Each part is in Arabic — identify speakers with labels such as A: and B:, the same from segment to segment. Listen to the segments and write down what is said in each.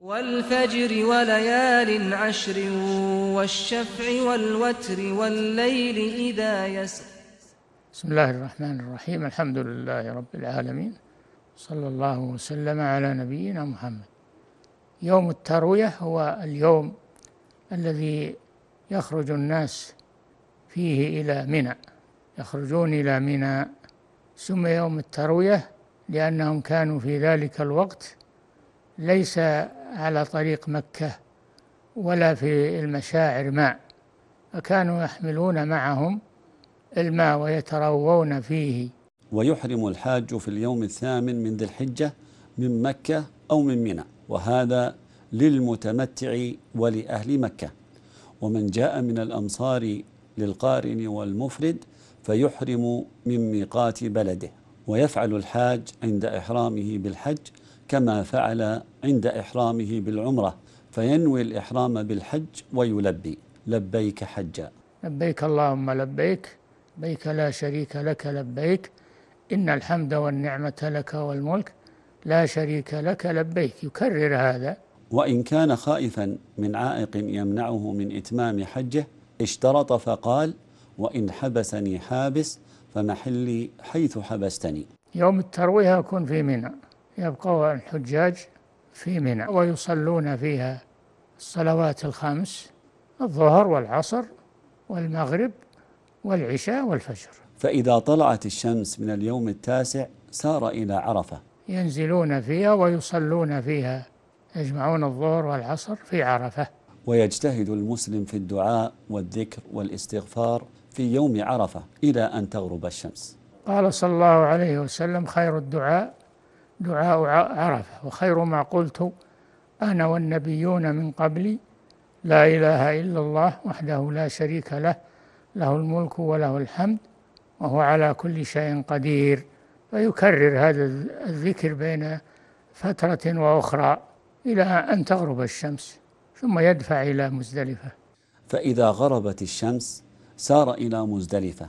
A: والفجر وليال عشر والشفع والوتر والليل إذا يسر بسم الله الرحمن الرحيم الحمد لله رب العالمين صلى الله وسلم على نبينا محمد يوم التروية هو اليوم الذي يخرج الناس فيه إلى منى يخرجون إلى منى سمي يوم التروية لأنهم كانوا في ذلك الوقت ليس على طريق مكة ولا في المشاعر ماء فكانوا يحملون معهم الماء ويتروون فيه
B: ويحرم الحاج في اليوم الثامن من ذي الحجة من مكة أو من منى وهذا للمتمتع ولأهل مكة ومن جاء من الأمصار للقارن والمفرد فيحرم من ميقات بلده ويفعل الحاج عند إحرامه بالحج كما فعل عند إحرامه بالعمرة فينوي الإحرام بالحج ويلبي لبيك حجا
A: لبيك اللهم لبيك لبيك لا شريك لك لبيك إن الحمد والنعمة لك والملك لا شريك لك لبيك يكرر هذا
B: وإن كان خائفا من عائق يمنعه من إتمام حجه اشترط فقال وإن حبسني حابس فمحلي حيث حبستني
A: يوم التروية أكون في منى يبقى الحجاج في منى ويصلون فيها الصلوات الخمس الظهر والعصر والمغرب والعشاء والفجر
B: فإذا طلعت الشمس من اليوم التاسع سار إلى عرفة
A: ينزلون فيها ويصلون فيها يجمعون الظهر والعصر في عرفة
B: ويجتهد المسلم في الدعاء والذكر والاستغفار في يوم عرفة إلى أن تغرب الشمس
A: قال صلى الله عليه وسلم خير الدعاء دعاء عرفة وخير ما قلت أنا والنبيون من قبلي لا إله إلا الله وحده لا شريك له له الملك وله الحمد وهو على كل شيء قدير فيكرر هذا الذكر بين فترة وأخرى إلى أن تغرب الشمس ثم يدفع إلى مزدلفة
B: فإذا غربت الشمس سار إلى مزدلفة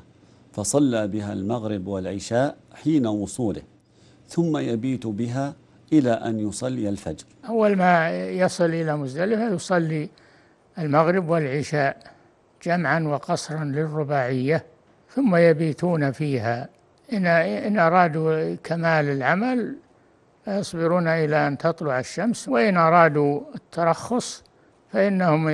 B: فصلى بها المغرب والعشاء حين وصوله ثم يبيت بها إلى أن يصلي الفجر
A: أول ما يصل إلى مزدلفة يصلي المغرب والعشاء جمعا وقصرا للرباعية ثم يبيتون فيها إن, إن أرادوا كمال العمل فيصبرون إلى أن تطلع الشمس وإن أرادوا الترخص فإنهم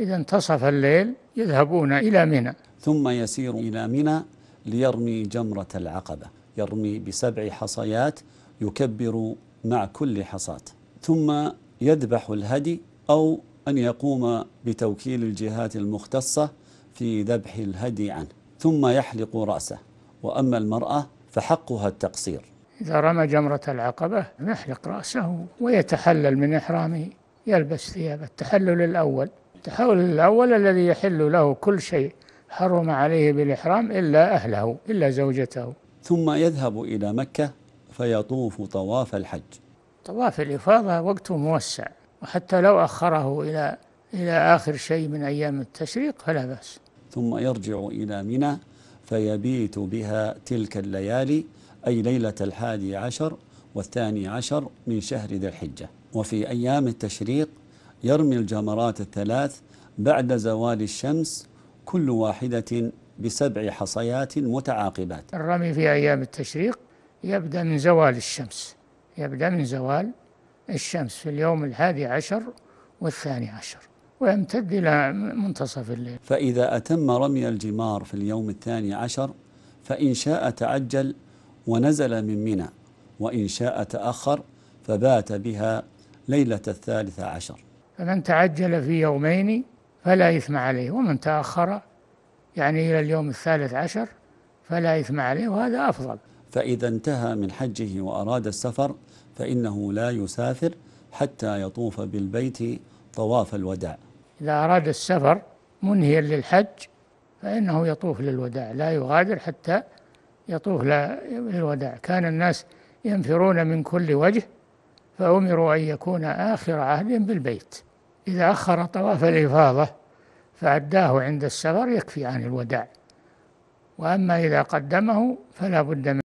A: إذا انتصف الليل
B: يذهبون إلى منى ثم يسير إلى منى ليرمي جمرة العقبة يرمي بسبع حصيات يكبر مع كل حصاة ثم يذبح الهدي أو أن يقوم بتوكيل الجهات المختصة في ذبح الهدي عنه ثم يحلق رأسه وأما المرأة فحقها التقصير
A: إذا رمى جمرة العقبة يحلق رأسه ويتحلل من إحرامه يلبس ثياب التحلل الأول التحول الأول الذي يحل له كل شيء حرم عليه بالإحرام إلا أهله إلا زوجته ثم يذهب
B: إلى مكة فيطوف طواف الحج
A: طواف الإفاضة وقته موسع وحتى لو أخره إلى إلى آخر شيء من أيام التشريق فلا بأس
B: ثم يرجع إلى منى فيبيت بها تلك الليالي أي ليلة الحادي عشر والثاني عشر من شهر ذي الحجة وفي أيام التشريق يرمي الجمرات الثلاث بعد زوال الشمس كل واحدة بسبع حصيات متعاقبات
A: الرمي في أيام التشريق يبدأ من زوال الشمس يبدأ من زوال الشمس في اليوم الحادي عشر والثاني عشر ويمتد إلى منتصف الليل
B: فإذا أتم رمي الجمار في اليوم الثاني عشر فإن شاء تعجل ونزل من منى وإن شاء تأخر فبات بها ليلة الثالث عشر
A: فمن تعجل في يومين فلا إثم عليه ومن تأخر يعني إلى اليوم الثالث عشر فلا إثم عليه وهذا أفضل
B: فإذا انتهى من حجه وأراد السفر فإنه لا يسافر حتى يطوف بالبيت طواف الوداع
A: إذا أراد السفر منهيا للحج فإنه يطوف للوداع لا يغادر حتى يطوف للوداع كان الناس ينفرون من كل وجه فأمروا أن يكون آخر عهد بالبيت إذا أخر طواف الإفاضة فأداه عند السفر يكفي عن الوداع وأما إذا قدمه فلا بد من